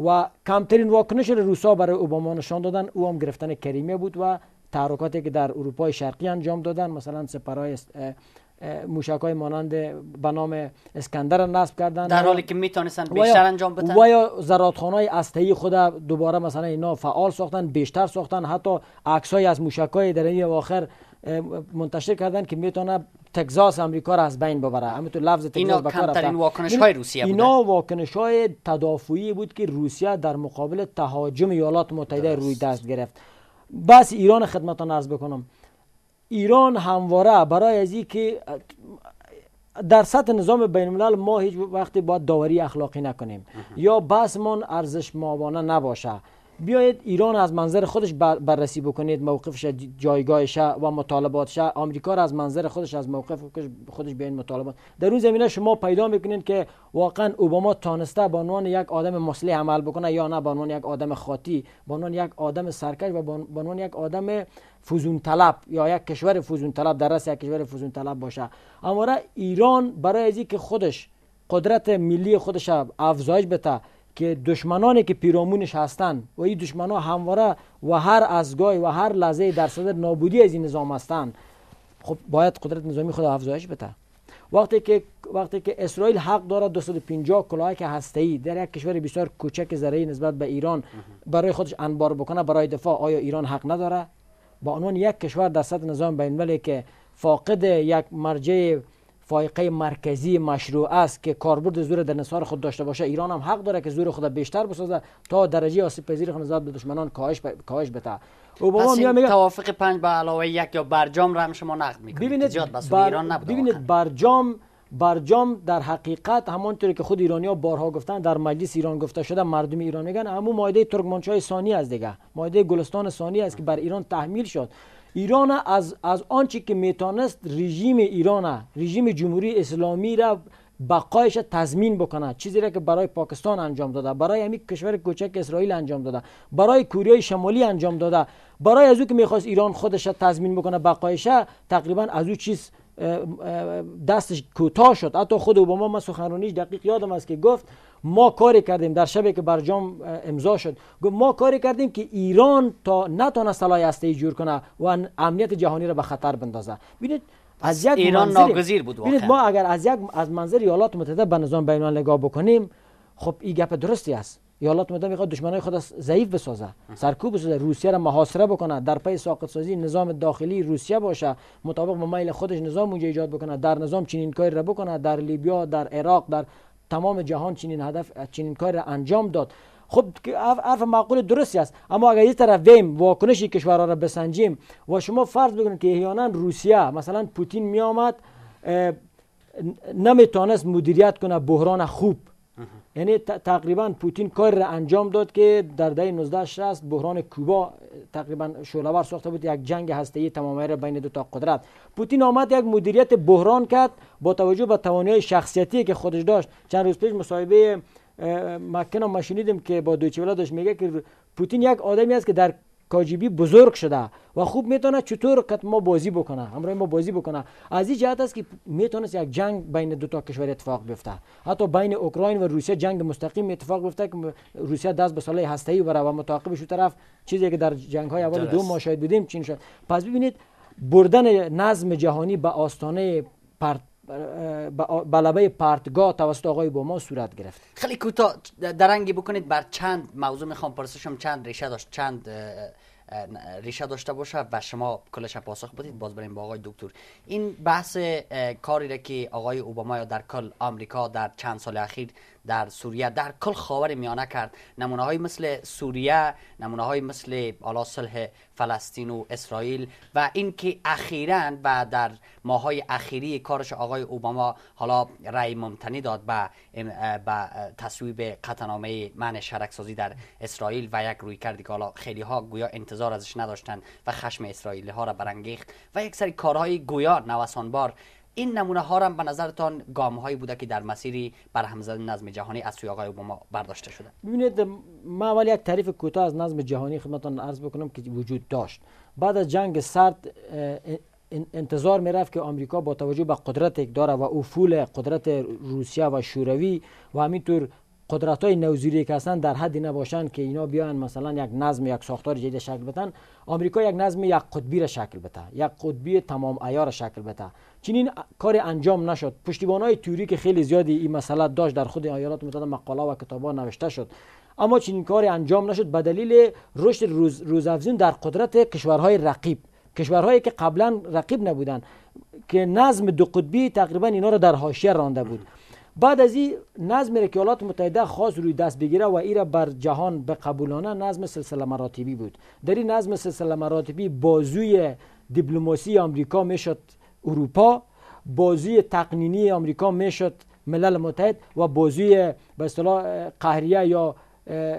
و کمترین واکنش روسا برای اوباما نشان دادن او هم گرفتن کریمه بود و تحرکاتی که در اروپای شرقی انجام دادن مثلا سپرای موشک های مانند به نام اسکندر نصب کردند در حالی که میتونستن بیشتر انجام بدن و یا زرادخانه های استهی خود دوباره مثلا اینا فعال ساختن بیشتر ساختن حتی های از موشک های در این آخر منتشر کردن که میتونه تگزاس امریکا را از بین ببره همینطور لفظ تگزاس به کار واکنش های یعنی روسیه اینا واکنش های تدافعی بود که روسیه در مقابل تهاجم ایالات متحده روی دست گرفت بس ایران خدمتان عرض بکنم ایران همواره برای از که در سطح نظام بین الملل ما هیچ وقت باید داوری اخلاقی نکنیم یا من ارزش مابانه نباشه بیاید ایران از منظر خودش بررسی بکنید موقفش جایگاهش و مطالباتش آمریکا را از منظر خودش از موقف خودش این مطالبات در اون زمینه شما پیدا میکنید که واقعا اوباما تانسته به عنوان یک آدم مسلح عمل بکنه یا نه به عنوان یک آدم خاطی به عنوان یک آدم سرکش و به عنوان یک آدم فوزون طلب یا یک کشور فوزون طلب در راست یک کشور فوزون طلب باشه اما ایران برای از که خودش قدرت ملی خودش افزایش بده که دشمنانی که پیرامونش هستند و این دشمنان همواره و هر از و هر لحظه در صدر نابودی از این نظام هستند خب باید قدرت نظامی خود افزایش بده وقتی که وقتی که اسرائیل حق داره 250 کلاهک ای در یک کشور بسیار کوچک ذره نسبت به ایران برای خودش انبار بکنه برای دفاع آیا ایران حق نداره با عنوان یک کشور در سطح نظام بین که فاقد یک مرجع فایقه مرکزی مشروع است که کاربرد زور در نصار خود داشته باشه ایران هم حق داره که زور خود بیشتر بسازه تا درجه آسیب پذیر خود به دشمنان کاهش کاهش بده او میگه
توافق پنج به علاوه یک یا برجام را هم شما نقد میکنید ببینید بر... ببینید برجام برجام
در حقیقت همانطوری که خود ایرانی ها بارها گفتن در مجلس ایران گفته شده مردم ایران میگن همون مایده ترکمنچای ثانی از دیگه مایده گلستان ثانی است که بر ایران تحمیل شد ایران از, از آنچه که میتونست رژیم ایران رژیم جمهوری اسلامی را بقایش تضمین بکنه چیزی را که برای پاکستان انجام داده برای همین کشور کوچک اسرائیل انجام داده برای کره شمالی انجام داده برای از او که میخواست ایران خودش تضمین بکنه بقایش تقریبا از او چیز دستش کوتاه شد حتی خود اوباما من سخنرانیش دقیق یادم است که گفت ما کاری کردیم در شبی که برجام امضا شد گفت ما کاری کردیم که ایران تا نتونه سلاح هسته جور کنه و امنیت جهانی را به خطر بندازه ببینید از یک ایران ناگزیر بود واقعا ما اگر از یک از منظر ایالات متحده به نظام بین نگاه بکنیم خب این گپ درستی است ایالات متحده میخواد دشمنای خود ضعیف بسازه سرکوب بسازه روسیه را محاصره بکنه در پی ساقط سازی نظام داخلی روسیه باشه مطابق با میل خودش نظام اونجا ایجاد بکنه در نظام چنین کاری را بکنه در لیبیا در عراق در تمام جهان چنین هدف چنین کار را انجام داد خب حرف معقول درستی است اما اگر یک طرف ویم واکنشی کشورها را بسنجیم و شما فرض بکنید که احیانا روسیه مثلا پوتین می آمد مدیریت کنه بحران خوب یعنی تقریبا پوتین کار را انجام داد که در دهه 1960 بحران کوبا تقریبا شعلهور ساخته بود یک جنگ ای تمامی را بین دو تا قدرت پوتین آمد یک مدیریت بحران کرد با توجه به توانایی شخصیتی که خودش داشت چند روز پیش مصاحبه مکن ما شنیدیم که با دویچه داشت میگه که پوتین یک آدمی است که در کاجیبی بزرگ شده و خوب میتونه چطور کت ما بازی بکنه همراه ما بازی بکنه از این جهت است که میتونست یک جنگ بین دو تا کشور اتفاق بیفته حتی بین اوکراین و روسیه جنگ مستقیم اتفاق بیفته که روسیه دست به سلاح هسته‌ای بره و شو طرف چیزی که در جنگ های اول دو ما شاید بودیم چین شد پس ببینید بردن نظم جهانی به آستانه بلبه پرتگاه توسط آقای با صورت گرفت
خیلی کوتاه درنگی بکنید بر چند موضوع میخوام پرسشم چند ریشه داشت چند ریشه داشته باشه و شما کلش پاسخ بدید باز بریم با آقای دکتر این بحث کاری را که آقای اوباما یا در کل آمریکا در چند سال اخیر در سوریه در کل خاور میانه کرد نمونه های مثل سوریه نمونه های مثل حالا صلح فلسطین و اسرائیل و اینکه اخیرا و در ماهای اخیری کارش آقای اوباما حالا رأی ممتنی داد به به تصویب قطعنامه من شرک سازی در اسرائیل و یک روی کردی که حالا خیلی ها گویا انتظار ازش نداشتند و خشم اسرائیلی ها را برانگیخت و یک سری کارهای گویا نوسانبار این نمونه ها هم به نظرتان گام هایی بوده که در مسیری بر زدن نظم جهانی از سوی آقای اوباما برداشته شده
ببینید ما اول یک تعریف کوتاه از نظم جهانی خدمتتان عرض بکنم که وجود داشت بعد از جنگ سرد انتظار رفت که آمریکا با توجه به قدرت یک داره و افول قدرت روسیه و شوروی و همینطور قدرت های نوزیری که هستن در حدی نباشند که اینا بیان مثلا یک نظم یک ساختار جدید شکل بدن آمریکا یک نظم یک قطبی را شکل بده یک قطبی تمام ایار شکل بده چنین کار انجام نشد پشتیبان های توری که خیلی زیادی این مسئله داشت در خود ایالات متحده مقاله و کتابا نوشته شد اما چنین کار انجام نشد به دلیل رشد روز، روزافزون در قدرت کشورهای رقیب کشورهایی که قبلا رقیب نبودند که نظم دو قطبی تقریبا اینا را در حاشیه رانده بود بعد از این نظم که ایالات متحده خاص روی دست بگیره و ایرا بر جهان به قبولانه نظم سلسله مراتبی بود در این نظم سلسله مراتبی بازوی دیپلماسی آمریکا میشد اروپا بازی تقنینی آمریکا میشد ملل متحد و بازی به اصطلاح قهریه یا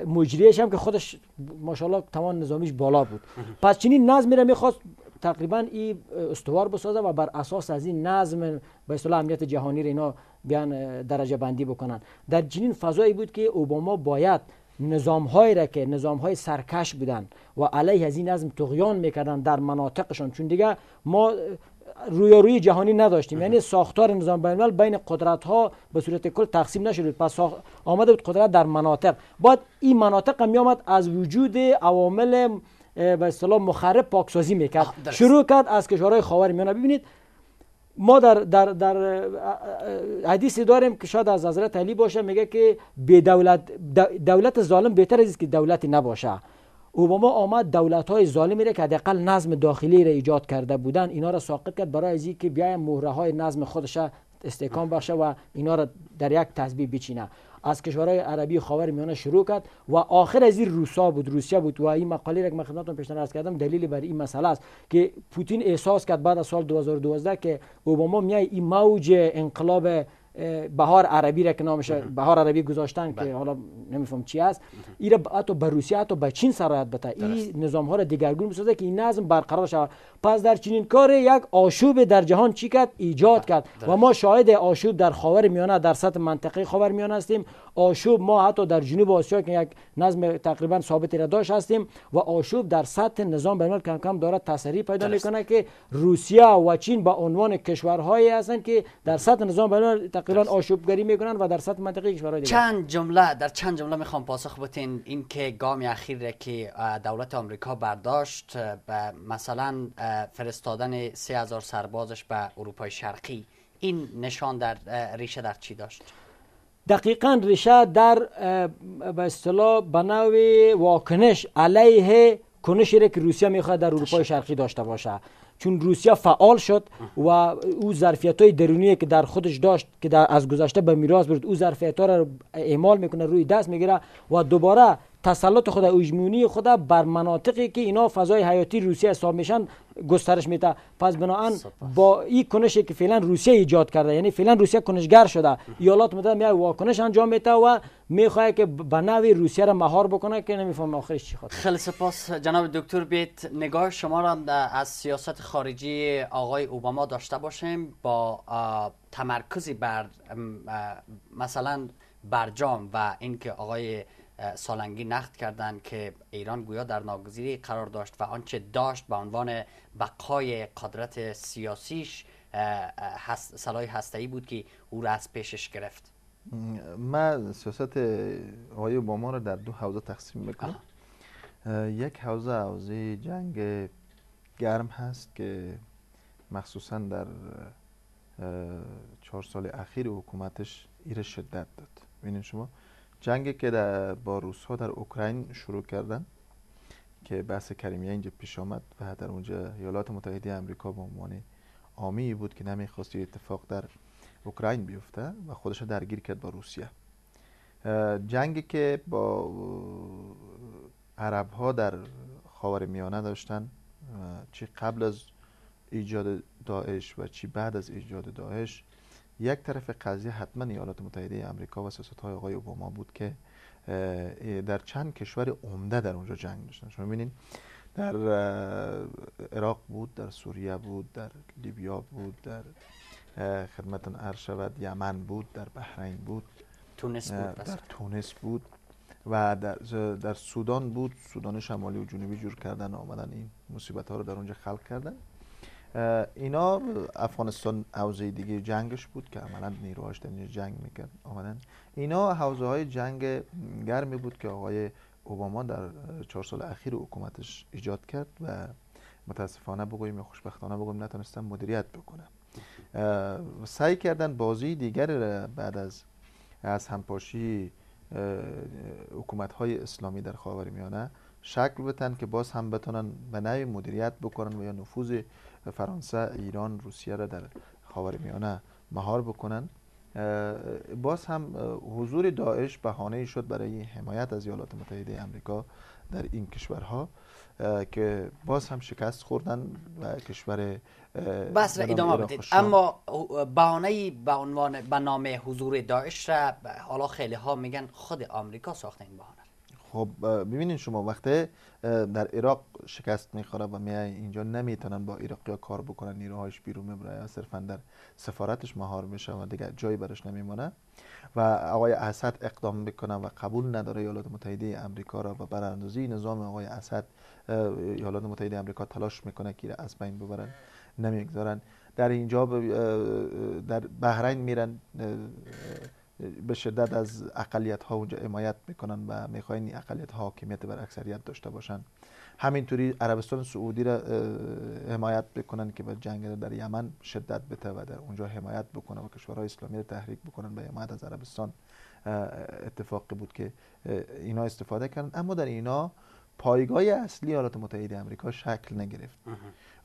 مجریش هم که خودش ماشاءالله تمام نظامیش بالا بود پس چنین نظمی را میخواست تقریبا این استوار بسازه و بر اساس از این نظم به اصطلاح امنیت جهانی را اینا بیان درجه بندی بکنن در چنین فضایی بود که اوباما باید نظام هایی را که نظام های سرکش بودن و علیه از این نظم تغیان میکردن در مناطقشان چون دیگه ما روی جهانی نداشتیم یعنی ساختار نظام بین بین قدرت ها به صورت کل تقسیم نشده بود پس آمده بود قدرت در مناطق بعد این مناطق می آمد از وجود عوامل به اصطلاح مخرب پاکسازی میکرد شروع کرد از کشورهای خاور میانه ببینید ما در, در, در حدیثی داریم که شاید از حضرت علی باشه میگه که دولت, دولت ظالم بهتر از که دولتی نباشه اوباما آمد دولت های ظالمی را که حداقل نظم داخلی را ایجاد کرده بودن اینا را ساقط کرد برای از که بیایم مهره های نظم خودش استحکام بخشه و اینا را در یک تسبیح بچینه از کشورهای عربی خاور میانه شروع کرد و آخر از این روسا بود روسیه بود و این مقاله را من خدمتتون پیشنهاد عرض کردم دلیل بر این مسئله است که پوتین احساس کرد بعد از سال 2012 که اوباما میای این موج انقلاب بهار عربی را که نامش بهار عربی گذاشتن که بله. حالا نمیفهم چی است ایره حتی به روسیه حتی به چین سرایت بته این نظام ها را دگرگون بسازه که این نظم برقرار شود پس در چنین کار یک آشوب در جهان چی ایجاد بله. کرد و ما شاهد آشوب در خاور میانه در سطح منطقه خاور میانه هستیم آشوب ما حتی در جنوب آسیا که یک نظم تقریبا ثابتی را داشت هستیم و آشوب در سطح نظام بین کم کم دارد تسری پیدا میکنه که روسیه و چین به عنوان کشورهایی هستند که در سطح نظام بین تقریبا آشوبگری میکنن و در سطح منطقه کشورهای دیگر چند
جمله در چند جمله میخوام پاسخ بتین این که گام اخیر که دولت آمریکا برداشت و مثلا فرستادن 3000 سربازش به اروپای شرقی این نشان در ریشه در چی داشت
دقیقا ریشه در به اصطلاح بناوی واکنش علیه کنشی که روسیه میخواد در اروپای شرقی داشته باشه چون روسیه فعال شد و او ظرفیت های درونی که در خودش داشت که در از گذشته به میراث برد او ظرفیت ها را اعمال میکنه روی دست میگیره و دوباره تسلط خود اجمونی خود بر مناطقی که اینا فضای حیاتی روسیه حساب میشن گسترش میده پس بناان با این کنشی که فعلا روسیه ایجاد کرده یعنی فعلا روسیه کنشگر شده ایالات متحده میای واکنش انجام میده و میخواد که به نوی روسیه را مهار بکنه که نمیفهم آخرش چی خاطر
خیلی سپاس جناب دکتر بیت نگاه شما را از سیاست خارجی آقای اوباما داشته باشیم با تمرکزی بر مثلا برجام و اینکه آقای سالنگی نقد کردند که ایران گویا در ناگزیری قرار داشت و آنچه داشت به عنوان بقای قدرت سیاسیش سلای هستایی بود که او را از پیشش
گرفت من سیاست آقای اوباما را در دو حوزه تقسیم میکنم یک حوزه حوزه جنگ گرم هست که مخصوصا در چهار سال اخیر حکومتش ایر شدت داد بینید شما جنگی که در با روس ها در اوکراین شروع کردن که بحث کریمیا اینجا پیش آمد و در اونجا ایالات متحده آمریکا به عنوان عامی بود که نمیخواست اتفاق در اوکراین بیفته و خودش درگیر کرد با روسیه جنگی که با عرب ها در خاور میانه داشتن چی قبل از ایجاد داعش و چی بعد از ایجاد داعش یک طرف قضیه حتما ایالات متحده آمریکا و سیاست های آقای اوباما بود که در چند کشور عمده در اونجا جنگ داشتن شما ببینید در عراق بود در سوریه بود در لیبیا بود در خدمت عرض شود یمن بود در بحرین بود تونس بود در تونس بود و در, در سودان بود سودان شمالی و جنوبی جور کردن آمدن این مصیبت ها رو در اونجا خلق کردن اینا افغانستان حوزه دیگه جنگش بود که عملا نیروهاش در جنگ میکرد آمدن اینا حوزه های جنگ گرمی بود که آقای اوباما در چهار سال اخیر حکومتش ایجاد کرد و متاسفانه بگویم یا خوشبختانه بگویم نتونستن مدیریت بکنه سعی کردن بازی دیگر بعد از از همپاشی حکومت های اسلامی در خاورمیانه میانه شکل بتن که باز هم بتونن به نوی مدیریت بکنن و یا نفوذ فرانسه ایران روسیه را در خاورمیانه مهار بکنن باز هم حضور داعش بهانه شد برای حمایت از ایالات متحده آمریکا در این کشورها که باز هم شکست خوردن و کشور بس را ادامه بدید اما
بهانه به عنوان به نام حضور داعش را حالا خیلی ها میگن خود آمریکا ساخته این بهانه
خب ببینین شما وقتی در عراق شکست میخوره و می اینجا نمیتونن با عراقیا کار بکنن نیروهایش بیرون میبره صرفا در سفارتش مهار میشه و دیگه جایی براش نمیمونه و آقای اسد اقدام میکنه و قبول نداره ایالات متحده آمریکا را و براندازی نظام آقای اسد ایالات متحده آمریکا تلاش میکنه که از بین ببرن نمیگذارن در اینجا در بحرین میرن به شدت از اقلیت ها اونجا حمایت میکنن و میخواین این اقلیت ها حاکمیت بر اکثریت داشته باشن همینطوری عربستان سعودی را حمایت بکنن که به جنگ در یمن شدت بده و در اونجا حمایت بکنه و کشورهای اسلامی را تحریک بکنن به حمایت از عربستان اتفاقی بود که اینا استفاده کردن اما در اینا پایگاه اصلی ایالات متحده آمریکا شکل نگرفت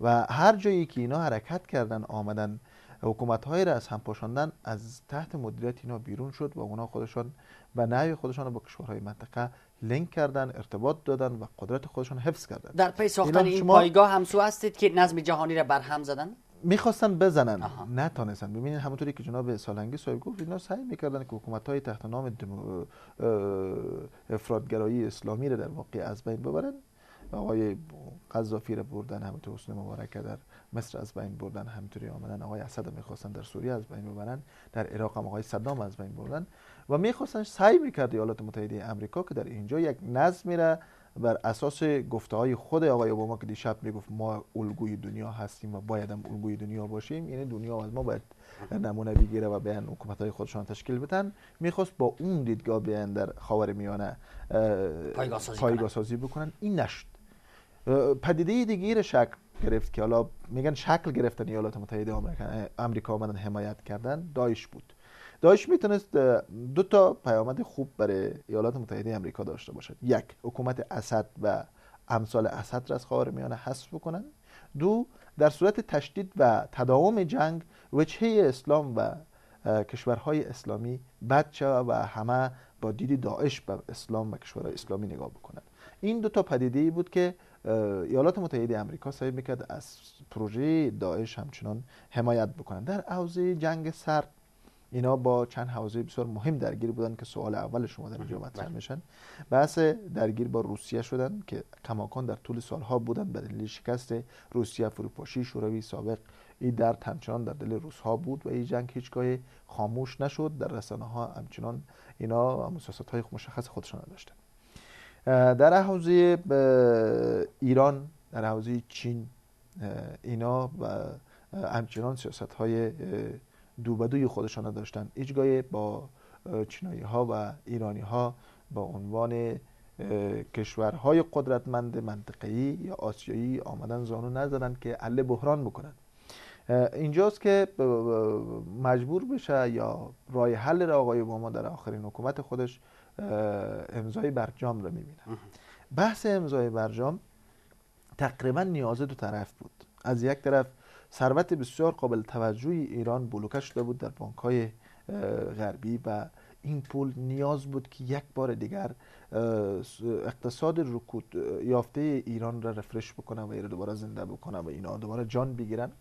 و هر جایی که اینا حرکت کردن آمدن حکومت های را از هم پاشاندن از تحت مدیریت اینا بیرون شد و اونا خودشان به نحو خودشان با کشورهای منطقه لینک کردن ارتباط دادن و قدرت خودشان حفظ کردن در پی ساختن این شما... پایگاه
همسو هستید که نظم جهانی را برهم زدن
میخواستن بزنن نتونستن ببینید همونطوری که جناب سالنگی صاحب گفت اینا سعی میکردن که حکومت های تحت نام دمو... افرادگرایی اسلامی را در واقع از بین ببرن آقای قذافی را بردن همونطور حسین مبارک در مصر از بین بردن همطوری آمدن آقای اسد میخواستن در سوریه از بین ببرن در عراق هم آقای صدام از بین بردن و میخواستن سعی میکرد ایالات متحده آمریکا که در اینجا یک نظمی میره بر اساس گفته های خود آقای اوباما که دیشب میگفت ما الگوی دنیا هستیم و باید هم الگوی دنیا باشیم یعنی دنیا از ما باید نمونه بگیره و بیان حکومت های خودشان تشکیل بدن میخواست با اون دیدگاه بیان در خاور میانه پایگاه سازی, بکنن این نشد پدیده دیگه شکل گرفت که حالا میگن شکل گرفتن ایالات متحده آمریکا آمدن حمایت کردن دایش بود دایش میتونست دو تا پیامد خوب برای ایالات متحده آمریکا داشته باشد یک حکومت اسد و امثال اسد را از میانه حذف بکنن دو در صورت تشدید و تداوم جنگ وجهه اسلام و کشورهای اسلامی بچه و همه با دید داعش به اسلام و کشورهای اسلامی نگاه بکنند این دو تا پدیده بود که ایالات متحده آمریکا سعی میکرد از پروژه داعش همچنان حمایت بکنن در حوزه جنگ سرد اینا با چند حوزه بسیار مهم درگیر بودن که سوال اول شما در اینجا مطرح بله. میشن بحث درگیر با روسیه شدن که کماکان در طول سالها بودن به دلیل شکست روسیه فروپاشی شوروی سابق این درد همچنان در دل روس ها بود و این جنگ هیچگاه خاموش نشد در رسانه ها همچنان اینا سیاست های مشخص خودشان داشتن در حوزه ایران در حوزه چین اینا همچنان سیاست های دوبدوی خودشان را داشتن با چینایی ها و ایرانی ها با عنوان کشورهای قدرتمند منطقی یا آسیایی آمدن زانو نزدن که عله بحران بکنند. اینجاست که مجبور بشه یا رای حل را آقای اوباما در آخرین حکومت خودش امضای برجام رو میبینم بحث امضای برجام تقریبا نیاز دو طرف بود از یک طرف ثروت بسیار قابل توجهی ایران بلوکه شده بود در های غربی و این پول نیاز بود که یک بار دیگر اقتصاد رکود یافته ایران را رفرش بکنه و ایران دوباره زنده بکنه و اینا دوباره جان بگیرن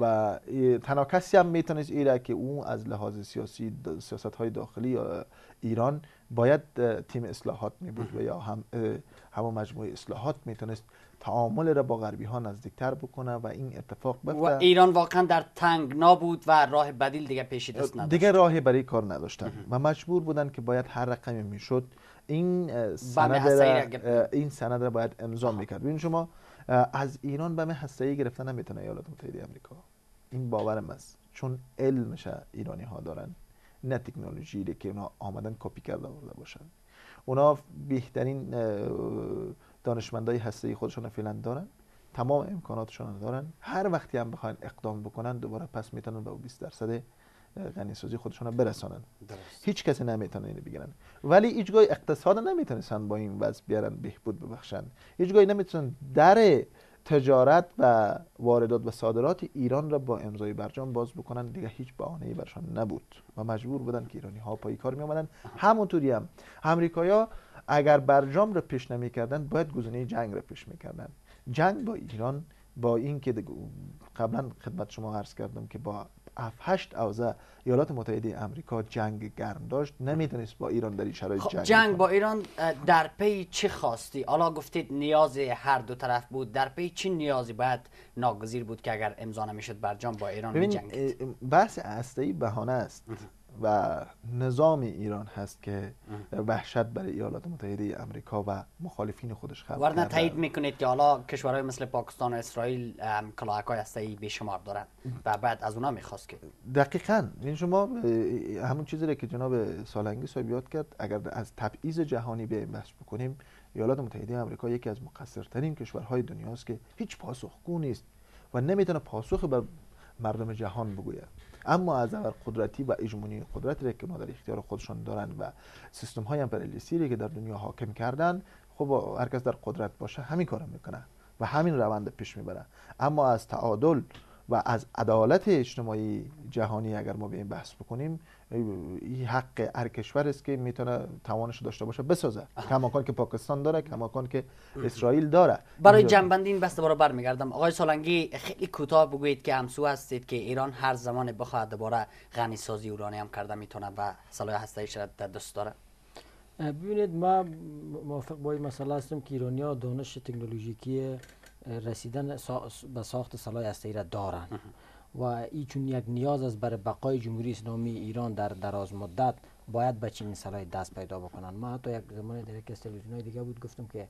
و تنها کسی هم میتونست ایره که اون از لحاظ سیاسی سیاست های داخلی ایران باید تیم اصلاحات می بود و یا هم مجموعه اصلاحات میتونست تعامل را با غربی ها نزدیکتر بکنه و این اتفاق بفته و ایران
واقعا در تنگنا بود و راه بدیل دیگه پیش دست نداشت دیگه
راهی برای کار نداشتن و مجبور بودن که باید هر رقمی میشد این سند را این سند را باید امضا خب. میکرد ببین شما از ایران بم حسایی گرفتن نمیتونه ایالات متحده آمریکا این باورم است چون علمش ایرانی ها دارن نه تکنولوژی ده که اونا آمدن کپی کرده آورده باشن اونا بهترین دانشمندای هسته خودشون فعلا دارن تمام امکاناتشون دارن هر وقتی هم بخواین اقدام بکنن دوباره پس میتونن به 20 درصد غنیسازی خودشون رو برسانن درست. هیچ کسی نمیتونه اینو بگیرن ولی هیچگاه اقتصاد نمیتونن با این وضع بیارن بهبود ببخشن هیچگاه نمیتونن در تجارت و واردات و صادرات ایران را با امضای برجام باز بکنن دیگه هیچ بهانه‌ای برشان نبود و مجبور بودن که ایرانی ها پای کار می آمدن همونطوری هم امریکایا اگر برجام را پیش کردن باید گزینه جنگ را پیش کردن جنگ با ایران با که قبلا خدمت شما عرض کردم که با هشت اوزه ایالات متحده امریکا جنگ گرم داشت نمیتونست با ایران در این شرایط خب، جنگ جنگ
با ایران در پی چه خواستی حالا گفتید نیاز هر دو طرف بود در پی چه نیازی باید ناگزیر بود که اگر امضا نمیشد برجام با ایران
میجنگید بحث هسته بهانه است و نظام ایران هست که وحشت برای ایالات متحده امریکا و مخالفین خودش خلق کرده تایید
میکنید که حالا کشورهای مثل پاکستان و اسرائیل کلاهک های ای بیشمار دارن و بعد از اونا میخواست که
دقیقا این یعنی شما همون چیزی که جناب سالنگی صاحب یاد کرد اگر از تبعیض جهانی به بحث بکنیم ایالات متحده امریکا یکی از مقصرترین کشورهای دنیاست که هیچ پاسخگو نیست و نمیتونه پاسخ به مردم جهان بگوید اما از اول قدرتی و اجمونی قدرتی که ما در اختیار خودشان دارن و سیستم های امپریالیستی که در دنیا حاکم کردن خب هر کس در قدرت باشه همین کارو میکنه و همین روند پیش میبره اما از تعادل و از عدالت اجتماعی جهانی اگر ما به این بحث بکنیم این حق هر کشور است که میتونه توانش داشته باشه بسازه کماکان که پاکستان داره کماکان که اسرائیل داره برای جنبندی
این بسته برای برمیگردم آقای سالنگی خیلی کوتاه بگویید که همسو هستید که ایران هر زمان بخواهد دوباره غنی سازی اورانی هم کرده میتونه و هسته هسته‌ایش را در دست داره
ببینید ما موافق با این مسئله هستم که ها دانش تکنولوژیکی رسیدن به ساخت سلاح هسته‌ای را دارند و این چون یک نیاز است برای بقای جمهوری اسلامی ایران در دراز مدت باید به چنین سرای دست پیدا بکنن ما حتی یک زمان در یک از دیگه بود گفتم که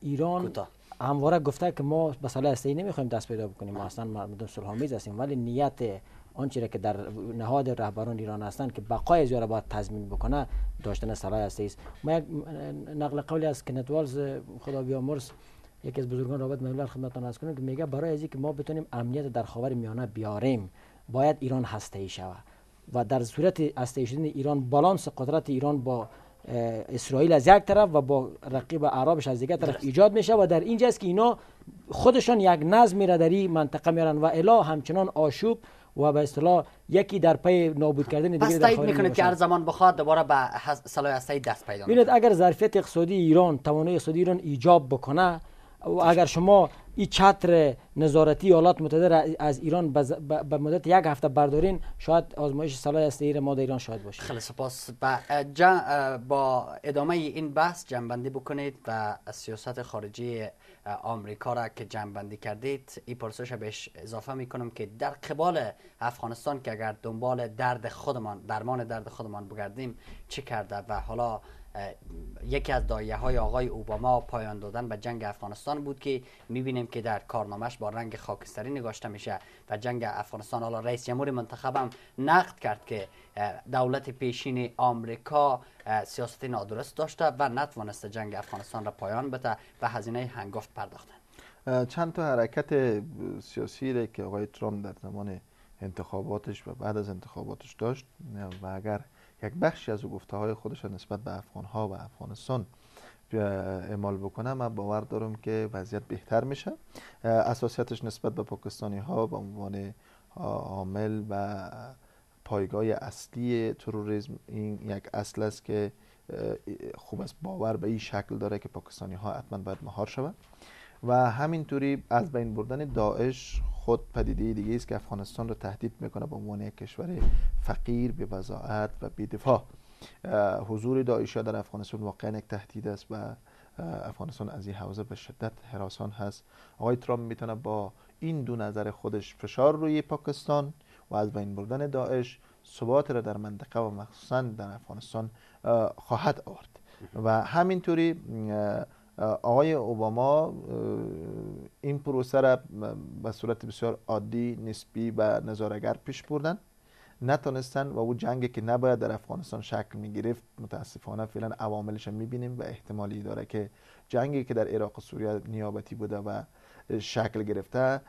ایران همواره گفته که ما به سلاح هسته‌ای نمیخوایم دست پیدا بکنیم ما اصلا مردم صلح‌آمیز هستیم ولی نیت آنچه که در نهاد رهبران ایران هستند که بقای از باید تضمین بکنه داشتن سلاح هستی ما یک نقل قولی از کنت والز خدا بیامرز یکی از بزرگان رابط ملل خدمتتان از که میگه برای از که ما بتونیم امنیت در خاور میانه بیاریم باید ایران هسته ای شود و در صورت هسته شدن ایران بالانس قدرت ایران با اسرائیل از یک طرف و با رقیب عربش از دیگر طرف ایجاد میشه و در این است که اینا خودشان یک نظم را در این منطقه میارن و الا همچنان آشوب و به اصطلاح یکی در پی نابود کردن دیگه میکنید که هر
زمان بخواد دوباره به صلاح دست پیدا
کنه اگر ظرفیت اقتصادی ایران توانایی اقتصادی ایران ایجاب بکنه اگر شما این چتر نظارتی ایالات متحده از ایران به مدت یک هفته بردارین شاید آزمایش سلاح هسته‌ای ما در ایران شاید باشه خیلی
سپاس با, با ادامه این بحث جنبندی بکنید و سیاست خارجی آمریکا را که جنبندی کردید این پرسش بهش اضافه میکنم که در قبال افغانستان که اگر دنبال درد خودمان درمان درد خودمان بگردیم چه کرده و حالا یکی از دایه های آقای اوباما پایان دادن به جنگ افغانستان بود که میبینیم که در کارنامهش با رنگ خاکستری نگاشته میشه و جنگ افغانستان حالا رئیس جمهور منتخبم نقد کرد که دولت پیشین آمریکا سیاست نادرست داشته و نتوانسته جنگ افغانستان را پایان بده و هزینه هنگفت پرداختن
چند تا حرکت سیاسی که آقای ترامپ در زمان انتخاباتش و بعد از انتخاباتش داشت و اگر یک بخشی از گفته های خودش نسبت به افغان ها و افغانستان اعمال بکنم. من باور دارم که وضعیت بهتر میشه اساسیتش نسبت به پاکستانی ها به عنوان عامل و پایگاه اصلی تروریسم این یک اصل است که خوب است باور به این شکل داره که پاکستانی ها حتما باید مهار شود و همینطوری از بین بردن داعش خود پدیده دیگه است که افغانستان را تهدید میکنه به عنوان یک کشور فقیر به و دفاع حضور داعش در افغانستان واقعا یک تهدید است و افغانستان از این حوزه به شدت حراسان هست آقای ترامپ میتونه با این دو نظر خودش فشار روی پاکستان و از بین بردن داعش ثبات را در منطقه و مخصوصا در افغانستان خواهد آورد و همینطوری آقای اوباما این پروسه را به صورت بسیار عادی نسبی و نظارگر پیش بردن نتانستن و او جنگی که نباید در افغانستان شکل می گرفت متاسفانه فعلا عواملش می بینیم و احتمالی داره که جنگی که در عراق و سوریه نیابتی بوده و شکل گرفته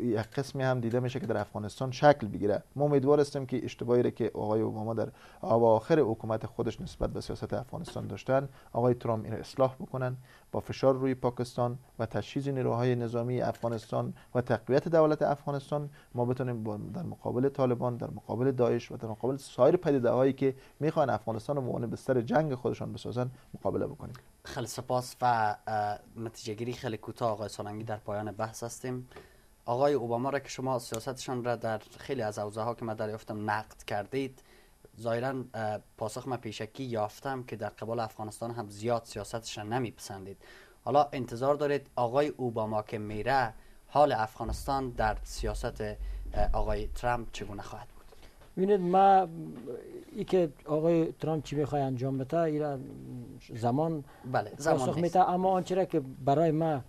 یک قسمی هم دیده میشه که در افغانستان شکل بگیره ما امیدوار هستیم که اشتباهی که آقای اوباما در آخر حکومت خودش نسبت به سیاست افغانستان داشتن آقای ترامپ این اصلاح بکنن با فشار روی پاکستان و تجهیز نیروهای نظامی افغانستان و تقویت دولت افغانستان ما بتونیم در مقابل طالبان در مقابل داعش و در مقابل سایر پدیده که میخوان افغانستان رو به سر جنگ خودشان بسازن مقابله بکنیم
خیلی سپاس و گیری خیلی کوتاه آقای سالنگی در پایان بحث هستیم آقای اوباما را که شما سیاستشان را در خیلی از اوزه ها که من دریافتم نقد کردید ظاهرا پاسخ من پیشکی یافتم که در قبال افغانستان هم زیاد سیاستشان نمیپسندید حالا انتظار دارید آقای اوباما که میره حال افغانستان در سیاست آقای ترامپ چگونه خواهد
ببینید ما ای که آقای ترامپ چی میخوای انجام بده ایران زمان بله زمان میته اما آنچه که برای ما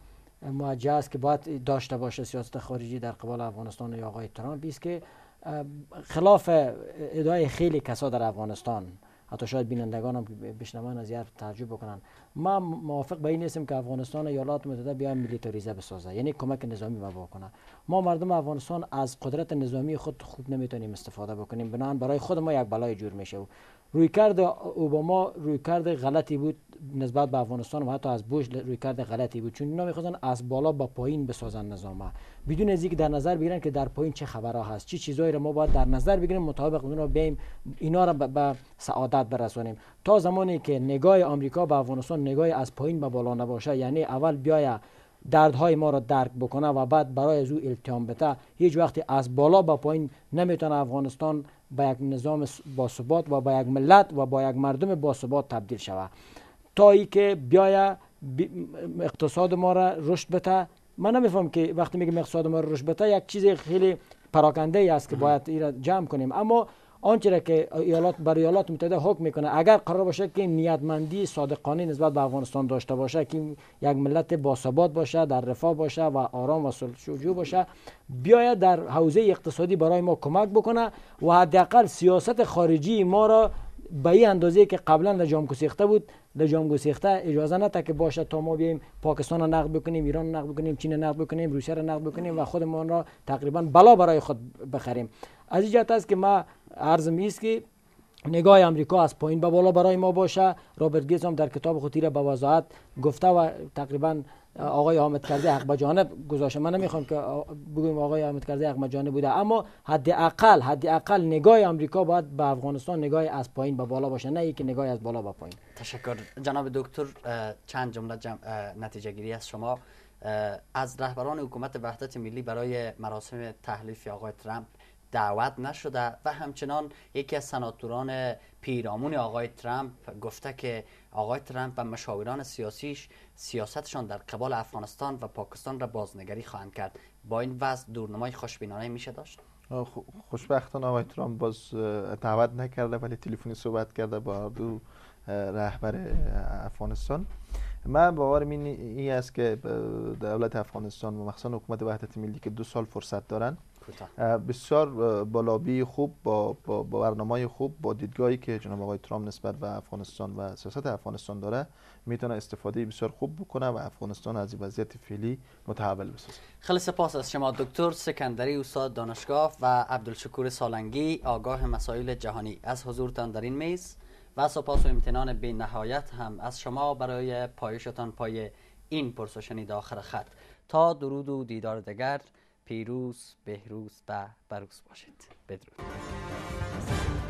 موجه است که باید داشته باشه سیاست خارجی در قبال افغانستان یا آقای ترامپ است که خلاف ادعای خیلی کسا در افغانستان حتی شاید بینندگان هم بشنون از یه تعجب بکنن ما موافق به این نیستیم که افغانستان ایالات متحده بیای میلیتاریزه بسازه یعنی کمک نظامی ما بکنه ما مردم افغانستان از قدرت نظامی خود خوب نمیتونیم استفاده بکنیم بنان برای خود ما یک بلای جور میشه و کرد اوباما کرد غلطی بود نسبت به افغانستان و حتی از بوش روی کرد غلطی بود چون اینا میخوان از بالا با پایین بسازن نظامه بدون از اینکه در نظر بگیرن که در پایین چه خبرها هست چه چی چیزایی را ما باید در نظر بگیریم مطابق اون را بیم اینا را به سعادت برسونیم تا زمانی که نگاه آمریکا به افغانستان نگاهی از پایین به بالا نباشه یعنی اول بیایه های ما را درک بکنه و بعد برای از او التیام بته هیچ وقت از بالا به با پایین نمیتونه افغانستان به یک نظام باثبات و به یک ملت و با یک مردم باثبات تبدیل شود تا ای که بیایه اقتصاد ما را رشد بته من نمیفهم که وقتی میگم اقتصاد ما را رشد بته یک چیز خیلی پراکنده ای است که باید این را جمع کنیم اما آنچه را که ایالات بر ایالات متحده حکم میکنه اگر قرار باشه که نیتمندی صادقانه نسبت به افغانستان داشته باشه که یک ملت باثبات باشه در رفاه باشه و آرام و سلجو باشه بیاید در حوزه اقتصادی برای ما کمک بکنه و حداقل سیاست خارجی ما را به این اندازه که قبلا جامعه گسیخته بود در جامعه گسیخته اجازه نده که باشه تا ما بیایم پاکستان را نقد بکنیم ایران را نقد بکنیم چین را نقد بکنیم روسیه را نقد بکنیم و خودمان را تقریبا بلا برای خود بخریم از این جهت است که ما عرضم است که نگاه امریکا از پایین به بالا برای ما باشه رابرت گیز هم در کتاب خود تیره به وضاحت گفته و تقریبا آقای احمد کرده حق به جانب گذاشته من نمیخوام که بگویم آقای احمد کرده حق جانب بوده اما حداقل حداقل نگاه امریکا باید به افغانستان نگاه از پایین به بالا باشه نه اینکه نگاه از بالا به پایین
تشکر جناب دکتر چند جمله جم... نتیجه گیری از شما از رهبران حکومت وحدت ملی برای مراسم تحلیف آقای ترامپ دعوت نشده و همچنان یکی از سناتوران پیرامون آقای ترامپ گفته که آقای ترامپ و مشاوران سیاسیش سیاستشان در قبال افغانستان و پاکستان را بازنگری خواهند کرد با این وضع دورنمای خوشبینانه میشه داشت
خوشبختانه آقای ترامپ باز دعوت نکرده ولی تلفنی صحبت کرده با دو رهبر افغانستان من باورم این است که دولت افغانستان و مخصوصا حکومت وحدت ملی که دو سال فرصت دارند بسیار بالابی خوب با, با, برنامه خوب با دیدگاهی که جناب آقای ترامپ نسبت به افغانستان و سیاست افغانستان داره میتونه استفاده بسیار خوب بکنه و افغانستان از وضعیت فعلی متحول بسازه
خیلی سپاس از شما دکتر سکندری استاد دانشگاه و عبدالشکور سالنگی آگاه مسائل جهانی از حضورتان در این میز و سپاس و امتنان به نهایت هم از شما برای پایشتان پای این پرسشنی داخل خط تا درود و دیدار دگر پیروز بهروز و بروز باشید بدرود